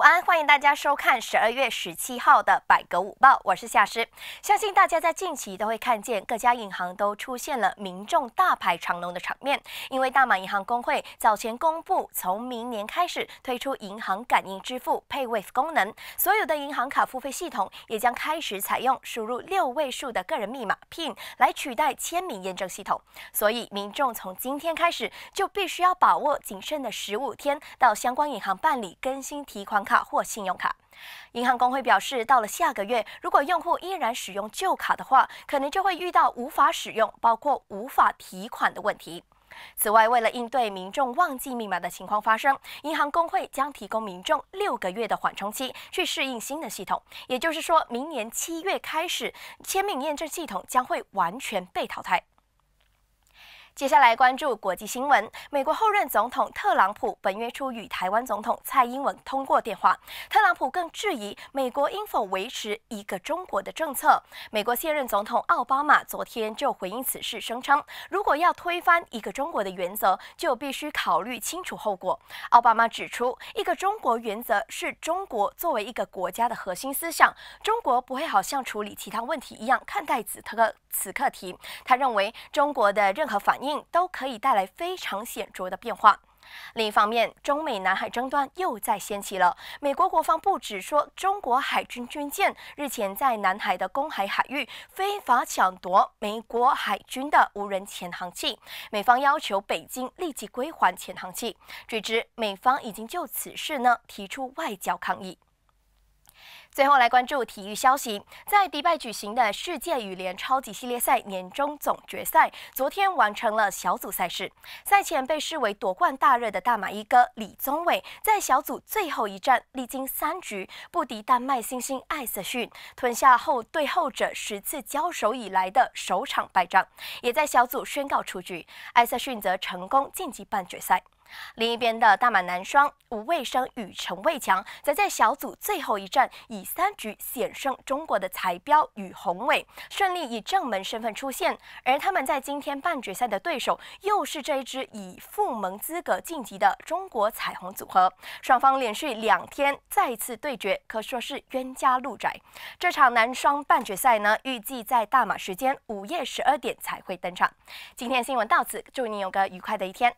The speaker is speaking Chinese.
午安，欢迎大家收看十二月十七号的百格午报，我是夏师。相信大家在近期都会看见各家银行都出现了民众大排长龙的场面，因为大马银行工会早前公布，从明年开始推出银行感应支付配位功能，所有的银行卡付费系统也将开始采用输入六位数的个人密码 PIN 来取代签名验证系统，所以民众从今天开始就必须要把握仅剩的十五天到相关银行办理更新提款。卡或信用卡，银行工会表示，到了下个月，如果用户依然使用旧卡的话，可能就会遇到无法使用，包括无法提款的问题。此外，为了应对民众忘记密码的情况发生，银行工会将提供民众六个月的缓冲期去适应新的系统，也就是说明年七月开始，签名验证系统将会完全被淘汰。接下来关注国际新闻。美国后任总统特朗普本月初与台湾总统蔡英文通过电话，特朗普更质疑美国应否维持一个中国的政策。美国现任总统奥巴马昨天就回应此事，声称如果要推翻一个中国的原则，就必须考虑清楚后果。奥巴马指出，一个中国原则是中国作为一个国家的核心思想，中国不会好像处理其他问题一样看待此特。此课题，他认为中国的任何反应都可以带来非常显著的变化。另一方面，中美南海争端又再掀起了。美国国防部指说，中国海军军舰日前在南海的公海海域非法抢夺美国海军的无人潜航器，美方要求北京立即归还潜航器。据知，美方已经就此事呢提出外交抗议。最后来关注体育消息，在迪拜举行的世界羽联超级系列赛年终总决赛，昨天完成了小组赛事。赛前被视为夺冠大热的大马一哥李宗伟，在小组最后一战历经三局不敌丹麦新星艾瑟逊，吞下后对后者十次交手以来的首场败仗，也在小组宣告出局。艾瑟逊则成功晋级半决赛。另一边的大满男双吴卫生与陈蔚强，则在小组最后一战以三局险胜中国的才标与宏伟，顺利以正门身份出现。而他们在今天半决赛的对手，又是这一支以副盟资格晋级的中国彩虹组合。双方连续两天再次对决，可说是冤家路窄。这场男双半决赛呢，预计在大马时间午夜十二点才会登场。今天新闻到此，祝你有个愉快的一天。